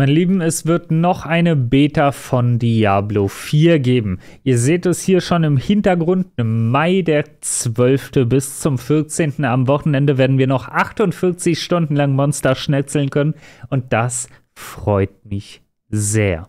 Meine Lieben, es wird noch eine Beta von Diablo 4 geben. Ihr seht es hier schon im Hintergrund, im Mai der 12. bis zum 14. am Wochenende werden wir noch 48 Stunden lang Monster schnetzeln können und das freut mich sehr.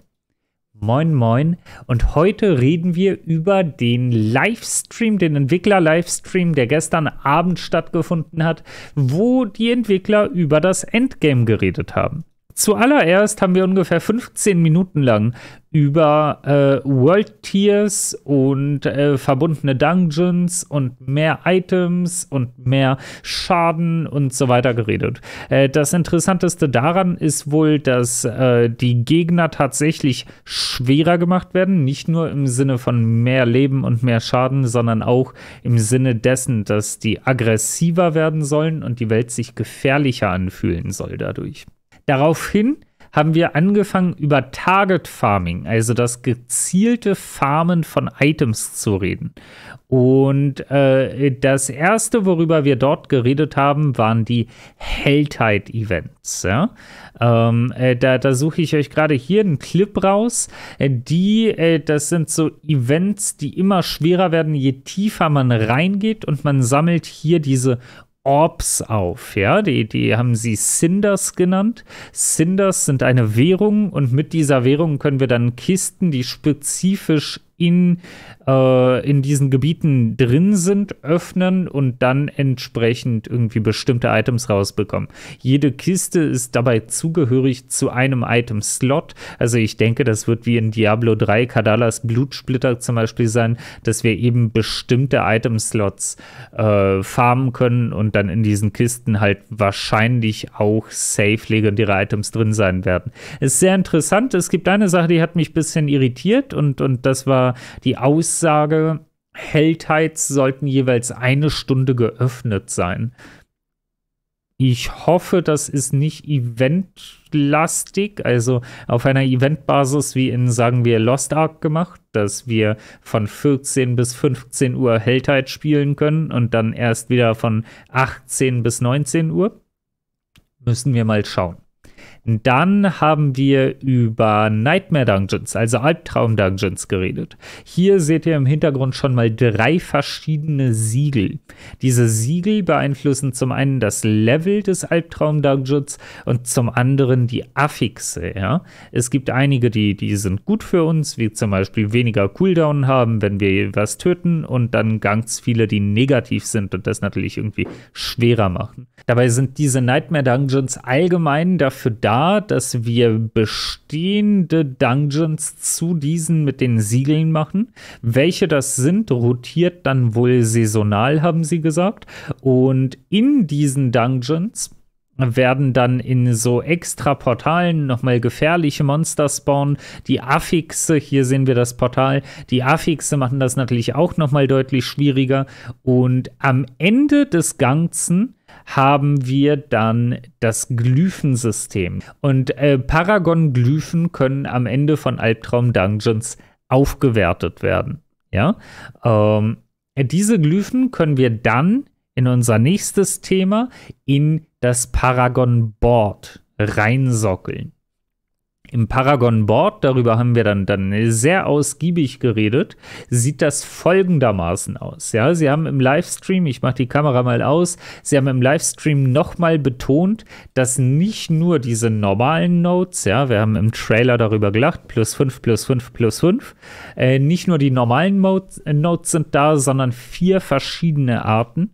Moin Moin und heute reden wir über den Livestream, den Entwickler-Livestream, der gestern Abend stattgefunden hat, wo die Entwickler über das Endgame geredet haben. Zuallererst haben wir ungefähr 15 Minuten lang über äh, World Tiers und äh, verbundene Dungeons und mehr Items und mehr Schaden und so weiter geredet. Äh, das Interessanteste daran ist wohl, dass äh, die Gegner tatsächlich schwerer gemacht werden, nicht nur im Sinne von mehr Leben und mehr Schaden, sondern auch im Sinne dessen, dass die aggressiver werden sollen und die Welt sich gefährlicher anfühlen soll dadurch. Daraufhin haben wir angefangen, über Target Farming, also das gezielte Farmen von Items zu reden. Und äh, das erste, worüber wir dort geredet haben, waren die Heldheit-Events. Ja? Ähm, äh, da, da suche ich euch gerade hier einen Clip raus. Äh, die, äh, das sind so Events, die immer schwerer werden, je tiefer man reingeht und man sammelt hier diese Orbs auf, ja, die, die haben sie Cinders genannt. Cinders sind eine Währung und mit dieser Währung können wir dann Kisten, die spezifisch in, äh, in diesen Gebieten drin sind, öffnen und dann entsprechend irgendwie bestimmte Items rausbekommen. Jede Kiste ist dabei zugehörig zu einem Item-Slot. Also ich denke, das wird wie in Diablo 3 Kadalas Blutsplitter zum Beispiel sein, dass wir eben bestimmte Item-Slots äh, farmen können und dann in diesen Kisten halt wahrscheinlich auch safe legendäre Items drin sein werden. Ist sehr interessant. Es gibt eine Sache, die hat mich ein bisschen irritiert und, und das war die Aussage, Helltights sollten jeweils eine Stunde geöffnet sein. Ich hoffe, das ist nicht eventlastig, also auf einer Eventbasis wie in, sagen wir, Lost Ark gemacht, dass wir von 14 bis 15 Uhr Helltide spielen können und dann erst wieder von 18 bis 19 Uhr. Müssen wir mal schauen. Dann haben wir über Nightmare Dungeons, also Albtraum Dungeons geredet. Hier seht ihr im Hintergrund schon mal drei verschiedene Siegel. Diese Siegel beeinflussen zum einen das Level des Albtraum Dungeons und zum anderen die Affixe. Ja? Es gibt einige, die, die sind gut für uns, wie zum Beispiel weniger Cooldown haben, wenn wir was töten und dann ganz viele, die negativ sind und das natürlich irgendwie schwerer machen. Dabei sind diese Nightmare Dungeons allgemein dafür dafür da, dass wir bestehende Dungeons zu diesen mit den Siegeln machen. Welche das sind, rotiert dann wohl saisonal, haben sie gesagt. Und in diesen Dungeons werden dann in so extra Portalen nochmal gefährliche Monster spawnen. Die Affixe, hier sehen wir das Portal, die Affixe machen das natürlich auch nochmal deutlich schwieriger. Und am Ende des Ganzen haben wir dann das Glyphensystem. Und äh, Paragon-Glyphen können am Ende von Albtraum-Dungeons aufgewertet werden. Ja? Ähm, diese Glyphen können wir dann in unser nächstes Thema in das Paragon-Board reinsockeln im Paragon Board, darüber haben wir dann, dann sehr ausgiebig geredet, sieht das folgendermaßen aus. Ja, sie haben im Livestream, ich mache die Kamera mal aus, sie haben im Livestream nochmal betont, dass nicht nur diese normalen Nodes, ja, wir haben im Trailer darüber gelacht, plus 5, plus 5, plus 5, äh, nicht nur die normalen Modes, Nodes sind da, sondern vier verschiedene Arten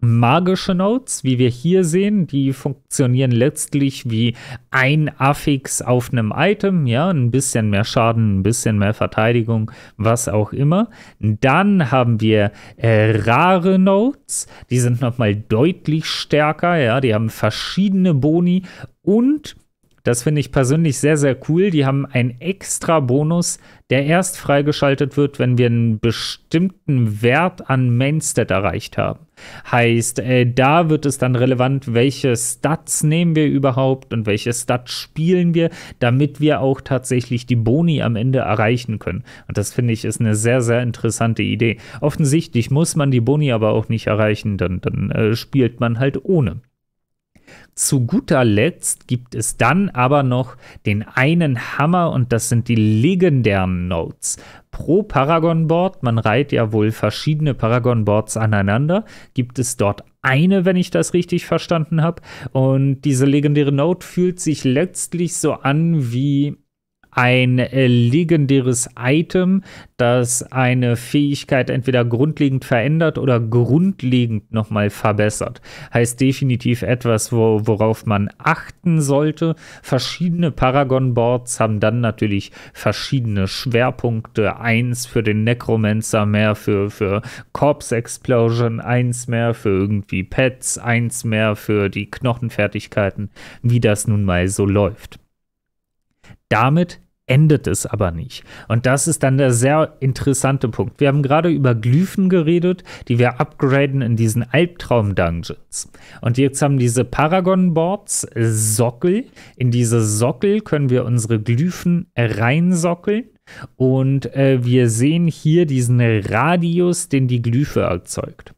magische Notes, wie wir hier sehen, die funktionieren letztlich wie ein Affix auf einem Item, ja, ein bisschen mehr Schaden, ein bisschen mehr Verteidigung, was auch immer. Dann haben wir äh, rare Notes, die sind nochmal deutlich stärker, ja, die haben verschiedene Boni und das finde ich persönlich sehr, sehr cool. Die haben einen extra Bonus, der erst freigeschaltet wird, wenn wir einen bestimmten Wert an Mainstat erreicht haben. Heißt, äh, da wird es dann relevant, welche Stats nehmen wir überhaupt und welche Stats spielen wir, damit wir auch tatsächlich die Boni am Ende erreichen können. Und das finde ich ist eine sehr, sehr interessante Idee. Offensichtlich muss man die Boni aber auch nicht erreichen, dann, dann äh, spielt man halt ohne. Zu guter Letzt gibt es dann aber noch den einen Hammer und das sind die legendären Notes. Pro Paragon Board, man reiht ja wohl verschiedene Paragon Boards aneinander, gibt es dort eine, wenn ich das richtig verstanden habe. Und diese legendäre Note fühlt sich letztlich so an wie ein äh, legendäres Item, das eine Fähigkeit entweder grundlegend verändert oder grundlegend nochmal verbessert. Heißt definitiv etwas, wo, worauf man achten sollte. Verschiedene Paragon-Boards haben dann natürlich verschiedene Schwerpunkte. Eins für den Necromancer, mehr für, für Corpse Explosion, eins mehr für irgendwie Pets, eins mehr für die Knochenfertigkeiten, wie das nun mal so läuft. Damit endet es aber nicht. Und das ist dann der sehr interessante Punkt. Wir haben gerade über Glyphen geredet, die wir upgraden in diesen Albtraum-Dungeons. Und jetzt haben diese Paragon-Boards Sockel. In diese Sockel können wir unsere Glyphen reinsockeln. Und äh, wir sehen hier diesen Radius, den die Glyphe erzeugt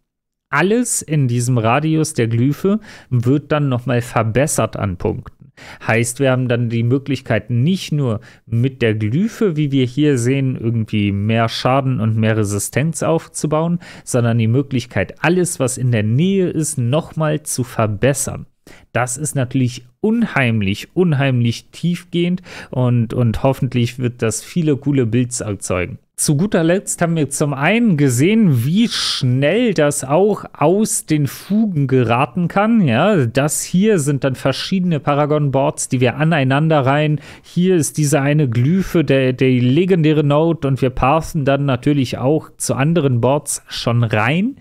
alles in diesem Radius der Glyphe wird dann nochmal verbessert an Punkten. Heißt, wir haben dann die Möglichkeit, nicht nur mit der Glyphe, wie wir hier sehen, irgendwie mehr Schaden und mehr Resistenz aufzubauen, sondern die Möglichkeit, alles, was in der Nähe ist, nochmal zu verbessern. Das ist natürlich unheimlich, unheimlich tiefgehend und, und hoffentlich wird das viele coole Builds erzeugen zu guter Letzt haben wir zum einen gesehen, wie schnell das auch aus den Fugen geraten kann. Ja, das hier sind dann verschiedene Paragon-Boards, die wir aneinander rein. Hier ist diese eine Glyphe, der, der legendäre Note, und wir parsen dann natürlich auch zu anderen Boards schon rein.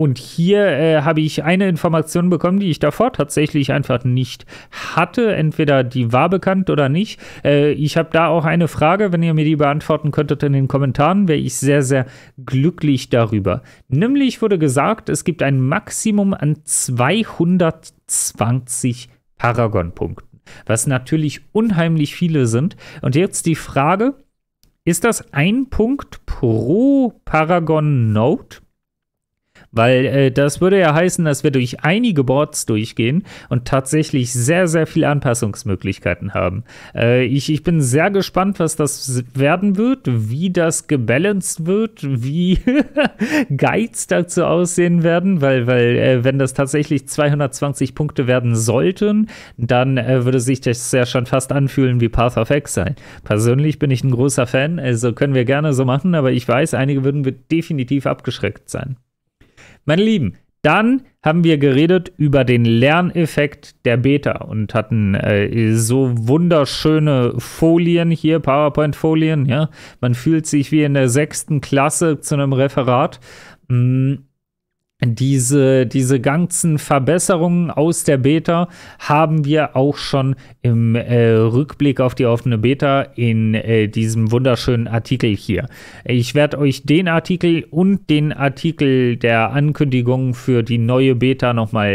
Und hier äh, habe ich eine Information bekommen, die ich davor tatsächlich einfach nicht hatte. Entweder die war bekannt oder nicht. Äh, ich habe da auch eine Frage, wenn ihr mir die beantworten könntet in den Kommentaren, wäre ich sehr, sehr glücklich darüber. Nämlich wurde gesagt, es gibt ein Maximum an 220 Paragon-Punkten, was natürlich unheimlich viele sind. Und jetzt die Frage, ist das ein Punkt pro Paragon-Note? Weil äh, das würde ja heißen, dass wir durch einige Boards durchgehen und tatsächlich sehr, sehr viele Anpassungsmöglichkeiten haben. Äh, ich, ich bin sehr gespannt, was das werden wird, wie das gebalanced wird, wie Guides dazu aussehen werden, weil, weil äh, wenn das tatsächlich 220 Punkte werden sollten, dann äh, würde sich das ja schon fast anfühlen wie Path of Exile. Persönlich bin ich ein großer Fan, also können wir gerne so machen, aber ich weiß, einige würden definitiv abgeschreckt sein. Meine Lieben, dann haben wir geredet über den Lerneffekt der Beta und hatten äh, so wunderschöne Folien hier, PowerPoint-Folien. Ja, man fühlt sich wie in der sechsten Klasse zu einem Referat. Mm diese, diese ganzen Verbesserungen aus der Beta haben wir auch schon im äh, Rückblick auf die offene Beta in äh, diesem wunderschönen Artikel hier. Ich werde euch den Artikel und den Artikel der Ankündigung für die neue Beta nochmal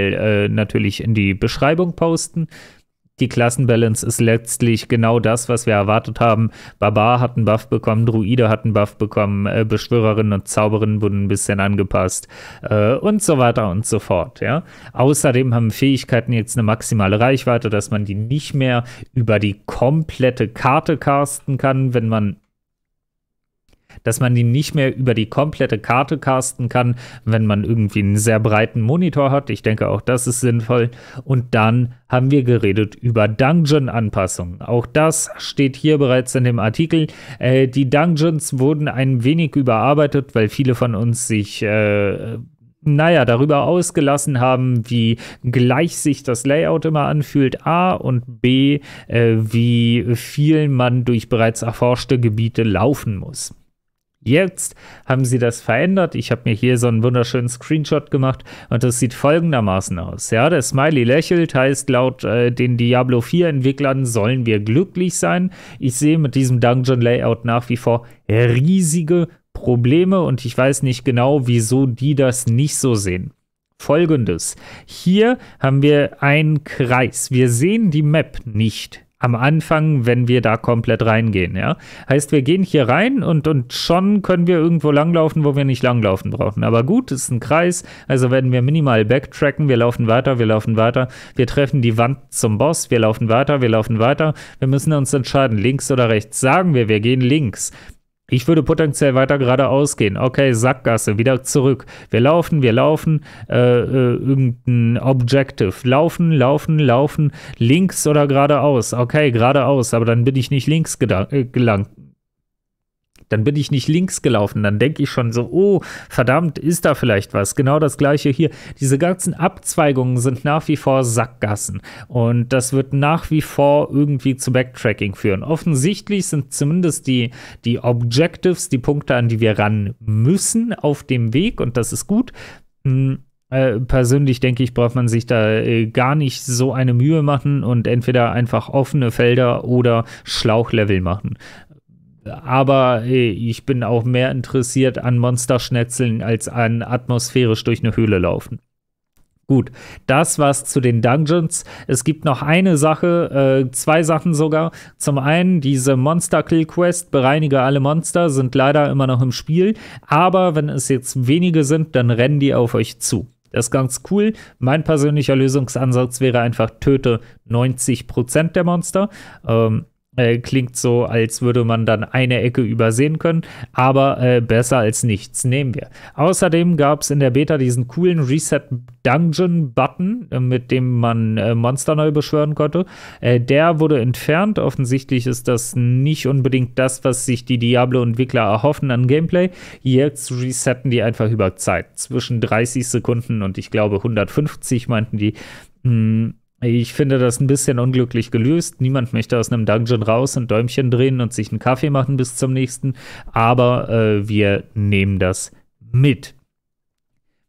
äh, natürlich in die Beschreibung posten die Klassenbalance ist letztlich genau das, was wir erwartet haben. Barbar hat einen Buff bekommen, Druide hat einen Buff bekommen, äh, Beschwörerinnen und Zauberinnen wurden ein bisschen angepasst äh, und so weiter und so fort. Ja? Außerdem haben Fähigkeiten jetzt eine maximale Reichweite, dass man die nicht mehr über die komplette Karte casten kann, wenn man dass man die nicht mehr über die komplette Karte casten kann, wenn man irgendwie einen sehr breiten Monitor hat. Ich denke, auch das ist sinnvoll. Und dann haben wir geredet über Dungeon-Anpassungen. Auch das steht hier bereits in dem Artikel. Äh, die Dungeons wurden ein wenig überarbeitet, weil viele von uns sich äh, naja, darüber ausgelassen haben, wie gleich sich das Layout immer anfühlt, A und B, äh, wie viel man durch bereits erforschte Gebiete laufen muss. Jetzt haben sie das verändert. Ich habe mir hier so einen wunderschönen Screenshot gemacht und das sieht folgendermaßen aus. Ja, der Smiley lächelt, heißt laut äh, den Diablo 4 Entwicklern sollen wir glücklich sein. Ich sehe mit diesem Dungeon Layout nach wie vor riesige Probleme und ich weiß nicht genau, wieso die das nicht so sehen. Folgendes. Hier haben wir einen Kreis. Wir sehen die Map nicht am Anfang, wenn wir da komplett reingehen. Ja? Heißt, wir gehen hier rein und, und schon können wir irgendwo langlaufen, wo wir nicht langlaufen brauchen. Aber gut, ist ein Kreis, also werden wir minimal backtracken. Wir laufen weiter, wir laufen weiter. Wir treffen die Wand zum Boss, wir laufen weiter, wir laufen weiter. Wir müssen uns entscheiden, links oder rechts. Sagen wir, wir gehen links. Ich würde potenziell weiter geradeaus gehen. Okay, Sackgasse, wieder zurück. Wir laufen, wir laufen, äh, äh, irgendein Objective. Laufen, laufen, laufen, links oder geradeaus. Okay, geradeaus, aber dann bin ich nicht links äh, gelangt dann bin ich nicht links gelaufen, dann denke ich schon so, oh, verdammt, ist da vielleicht was. Genau das gleiche hier. Diese ganzen Abzweigungen sind nach wie vor Sackgassen und das wird nach wie vor irgendwie zu Backtracking führen. Offensichtlich sind zumindest die, die Objectives, die Punkte, an die wir ran müssen, auf dem Weg und das ist gut. Hm äh, persönlich denke ich, braucht man sich da äh, gar nicht so eine Mühe machen und entweder einfach offene Felder oder Schlauchlevel machen aber hey, ich bin auch mehr interessiert an Monsterschnetzeln als an atmosphärisch durch eine Höhle laufen. Gut, das war's zu den Dungeons. Es gibt noch eine Sache, äh, zwei Sachen sogar. Zum einen, diese Monster Kill Quest, bereinige alle Monster, sind leider immer noch im Spiel. Aber wenn es jetzt wenige sind, dann rennen die auf euch zu. Das ist ganz cool. Mein persönlicher Lösungsansatz wäre einfach, töte 90% der Monster. Ähm, äh, klingt so, als würde man dann eine Ecke übersehen können, aber äh, besser als nichts, nehmen wir. Außerdem gab es in der Beta diesen coolen Reset Dungeon Button, äh, mit dem man äh, Monster neu beschwören konnte. Äh, der wurde entfernt. Offensichtlich ist das nicht unbedingt das, was sich die Diablo-Entwickler erhoffen an Gameplay. Jetzt resetten die einfach über Zeit. Zwischen 30 Sekunden und ich glaube 150 meinten die. Mh, hm, ich finde das ein bisschen unglücklich gelöst. Niemand möchte aus einem Dungeon raus und Däumchen drehen und sich einen Kaffee machen bis zum nächsten. Aber äh, wir nehmen das mit.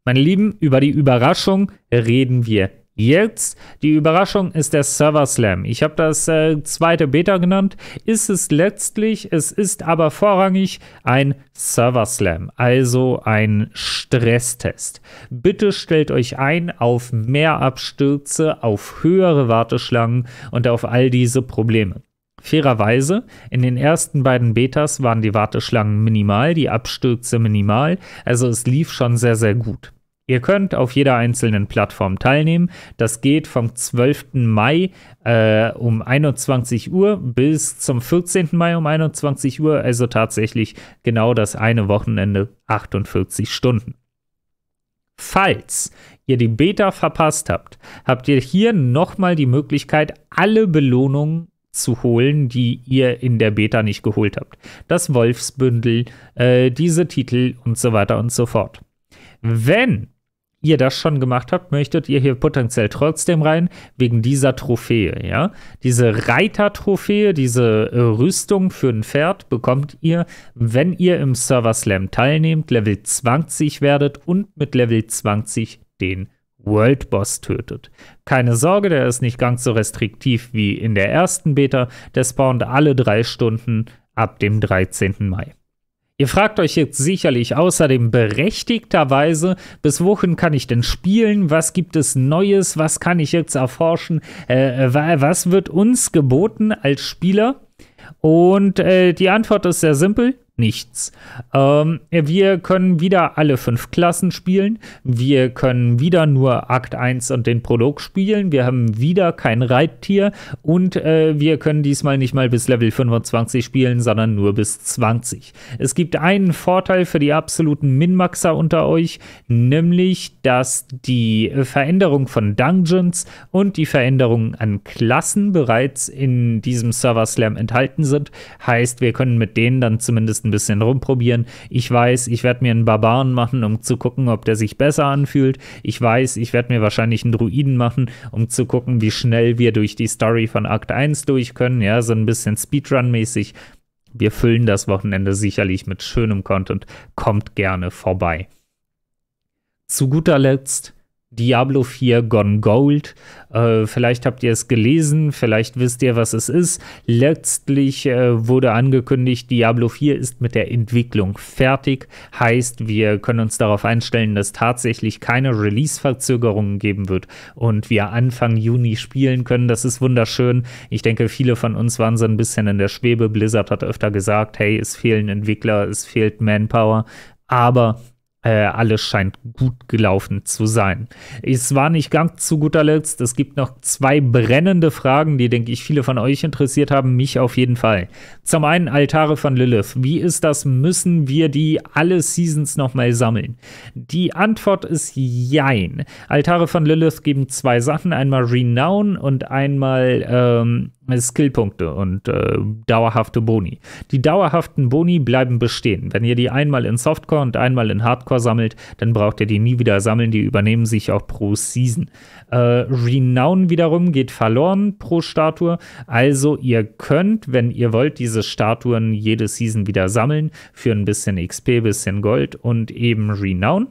Meine Lieben, über die Überraschung reden wir Jetzt die Überraschung ist der Server Slam. Ich habe das äh, zweite Beta genannt. Ist es letztlich, es ist aber vorrangig ein Server Slam, also ein Stresstest. Bitte stellt euch ein auf mehr Abstürze, auf höhere Warteschlangen und auf all diese Probleme. Fairerweise, in den ersten beiden Betas waren die Warteschlangen minimal, die Abstürze minimal, also es lief schon sehr, sehr gut. Ihr könnt auf jeder einzelnen Plattform teilnehmen. Das geht vom 12. Mai äh, um 21 Uhr bis zum 14. Mai um 21 Uhr, also tatsächlich genau das eine Wochenende 48 Stunden. Falls ihr die Beta verpasst habt, habt ihr hier nochmal die Möglichkeit, alle Belohnungen zu holen, die ihr in der Beta nicht geholt habt. Das Wolfsbündel, äh, diese Titel und so weiter und so fort. Wenn ihr das schon gemacht habt, möchtet ihr hier potenziell trotzdem rein, wegen dieser Trophäe, ja. Diese Reiter-Trophäe, diese äh, Rüstung für ein Pferd bekommt ihr, wenn ihr im Server Slam teilnehmt, Level 20 werdet und mit Level 20 den World Boss tötet. Keine Sorge, der ist nicht ganz so restriktiv wie in der ersten Beta, der spawnt alle drei Stunden ab dem 13. Mai. Ihr fragt euch jetzt sicherlich außerdem berechtigterweise, bis wohin kann ich denn spielen? Was gibt es Neues? Was kann ich jetzt erforschen? Äh, äh was wird uns geboten als Spieler? Und äh, die Antwort ist sehr simpel nichts. Ähm, wir können wieder alle fünf Klassen spielen. Wir können wieder nur Akt 1 und den Prolog spielen. Wir haben wieder kein Reittier. Und äh, wir können diesmal nicht mal bis Level 25 spielen, sondern nur bis 20. Es gibt einen Vorteil für die absoluten Minmaxer unter euch, nämlich, dass die Veränderung von Dungeons und die Veränderung an Klassen bereits in diesem Server Slam enthalten sind. Heißt, wir können mit denen dann zumindest ein bisschen rumprobieren. Ich weiß, ich werde mir einen Barbaren machen, um zu gucken, ob der sich besser anfühlt. Ich weiß, ich werde mir wahrscheinlich einen Druiden machen, um zu gucken, wie schnell wir durch die Story von Akt 1 durch können. Ja, so ein bisschen Speedrun-mäßig. Wir füllen das Wochenende sicherlich mit schönem Content. Kommt gerne vorbei. Zu guter Letzt Diablo 4 Gone Gold. Äh, vielleicht habt ihr es gelesen, vielleicht wisst ihr, was es ist. Letztlich äh, wurde angekündigt, Diablo 4 ist mit der Entwicklung fertig. Heißt, wir können uns darauf einstellen, dass tatsächlich keine Release-Verzögerungen geben wird und wir Anfang Juni spielen können. Das ist wunderschön. Ich denke, viele von uns waren so ein bisschen in der Schwebe. Blizzard hat öfter gesagt, hey, es fehlen Entwickler, es fehlt Manpower. Aber äh, alles scheint gut gelaufen zu sein. Es war nicht ganz zu guter Letzt. Es gibt noch zwei brennende Fragen, die, denke ich, viele von euch interessiert haben. Mich auf jeden Fall. Zum einen Altare von Lilith. Wie ist das? Müssen wir die alle Seasons nochmal sammeln? Die Antwort ist Jein. Altare von Lilith geben zwei Sachen. Einmal Renown und einmal ähm, Skillpunkte und äh, dauerhafte Boni. Die dauerhaften Boni bleiben bestehen. Wenn ihr die einmal in Softcore und einmal in Hardcore sammelt, dann braucht ihr die nie wieder sammeln. Die übernehmen sich auch pro Season. Äh, Renown wiederum geht verloren pro Statue. Also ihr könnt, wenn ihr wollt, diese Statuen jede Season wieder sammeln für ein bisschen XP, bisschen Gold und eben Renown.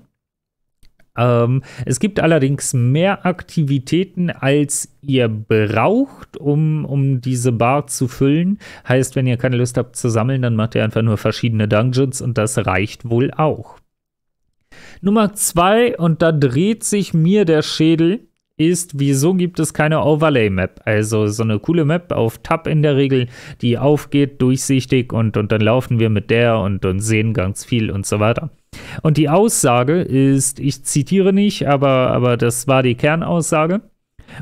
Ähm, es gibt allerdings mehr Aktivitäten, als ihr braucht, um, um diese Bar zu füllen. Heißt, wenn ihr keine Lust habt zu sammeln, dann macht ihr einfach nur verschiedene Dungeons und das reicht wohl auch. Nummer zwei, und da dreht sich mir der Schädel, ist, wieso gibt es keine Overlay-Map? Also so eine coole Map auf Tab in der Regel, die aufgeht, durchsichtig und, und dann laufen wir mit der und, und sehen ganz viel und so weiter. Und die Aussage ist, ich zitiere nicht, aber, aber das war die Kernaussage.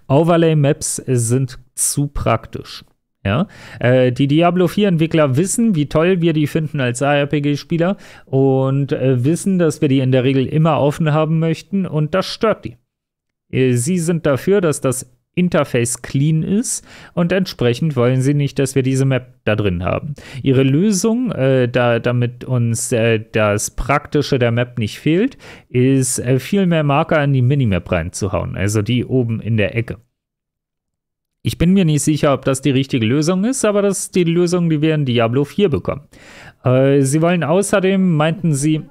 Overlay Maps sind zu praktisch. Ja, äh, die Diablo 4 Entwickler wissen, wie toll wir die finden als ARPG-Spieler und äh, wissen, dass wir die in der Regel immer offen haben möchten und das stört die. Äh, sie sind dafür, dass das Interface clean ist und entsprechend wollen sie nicht, dass wir diese Map da drin haben. Ihre Lösung, äh, da, damit uns äh, das Praktische der Map nicht fehlt, ist äh, viel mehr Marker in die Minimap reinzuhauen, also die oben in der Ecke. Ich bin mir nicht sicher, ob das die richtige Lösung ist, aber das ist die Lösung, die wir in Diablo 4 bekommen. Äh, sie wollen außerdem, meinten sie,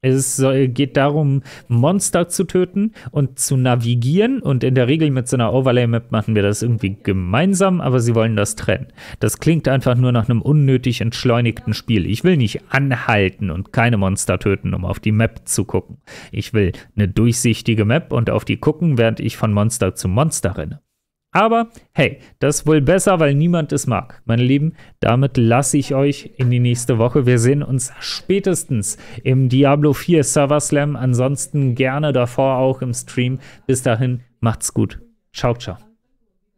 es äh, geht darum, Monster zu töten und zu navigieren. Und in der Regel mit so einer Overlay-Map machen wir das irgendwie gemeinsam, aber sie wollen das trennen. Das klingt einfach nur nach einem unnötig entschleunigten Spiel. Ich will nicht anhalten und keine Monster töten, um auf die Map zu gucken. Ich will eine durchsichtige Map und auf die gucken, während ich von Monster zu Monster renne. Aber hey, das ist wohl besser, weil niemand es mag. Meine Lieben, damit lasse ich euch in die nächste Woche. Wir sehen uns spätestens im Diablo 4 Server Slam. Ansonsten gerne davor auch im Stream. Bis dahin, macht's gut. Ciao, ciao.